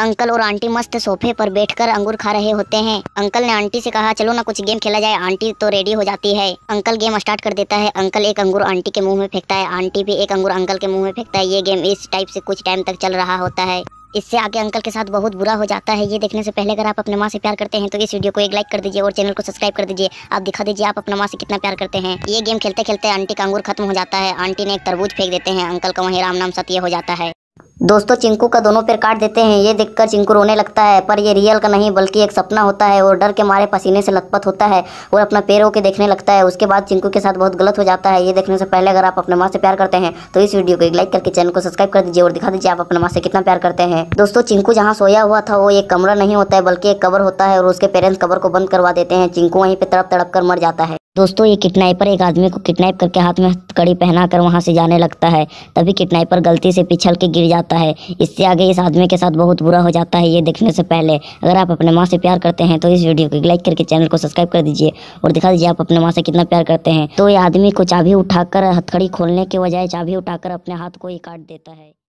uncle और aunty मस्त सोफे पर बैठकर अंगूर खा रहे होते हैं अंकल ने आंटी से कहा चलो ना कुछ गेम खेला जाए आंटी तो रेडी हो जाती है अंकल गेम स्टार्ट कर देता है अंकल एक अंगूर आंटी के मुंह में फेंकता है आंटी भी एक अंगूर अंकल के मुंह में फेंकता है ये गेम इस टाइप से कुछ टाइम तक चल रहा होता है इससे आगे अंकल के साथ बहुत बुरा हो जाता है ये देखने से पहले अगर आप अपने माँ से प्यार करते हैं तो इस वीडियो को एक लाइक कर दीजिए और चैनल को सब्सक्राइब कर दीजिए आप दिखा दीजिए आप अपने माँ से कितना प्यार करते हैं ये गेम खेलते खेलते आंटी का अंगूर खत्म हो जाता है आंटी ने एक तरबूज फेंक देते हैं अंकल का वहीं राम नाम सत्य हो जाता है दोस्तों चिंकू का दोनों पैर काट देते हैं ये देखकर चिंकू रोने लगता है पर ये रियल का नहीं बल्कि एक सपना होता है और डर के मारे पसीने से लथपथ होता है और अपना पैर होकर देखने लगता है उसके बाद चिंकू के साथ बहुत गलत हो जाता है ये देखने से पहले अगर आप अपने माँ से प्यार करते हैं तो इस वीडियो को एक लाइक करके चैनल को सब्सक्राइब कर दीजिए और दिखा दीजिए आप अपने माँ से कितना प्यार करते हैं दोस्तों चिंकू जहाँ सोया हुआ था वो एक कमरा नहीं होता है बल्कि एक कवर होता है और उसके पेरेंट्स कवर को बंद करवा देते हैं चिंकू वहीं पर तड़प तड़प कर मर जाता है दोस्तों ये किडनैपर एक आदमी को किडनैप करके हाथ में कड़ी पहना कर वहाँ से जाने लगता है तभी किडनैपर गलती से पिछल के गिर जाता है इससे आगे इस आदमी के साथ बहुत बुरा हो जाता है ये देखने से पहले अगर आप अपने माँ से प्यार करते हैं तो इस वीडियो को लाइक करके चैनल को सब्सक्राइब कर दीजिए और दिखा दीजिए आप अपने माँ से कितना प्यार करते हैं तो ये आदमी को चाभी उठाकर हथकड़ी खोलने के बजाय चाभी उठाकर अपने हाथ को ही काट देता है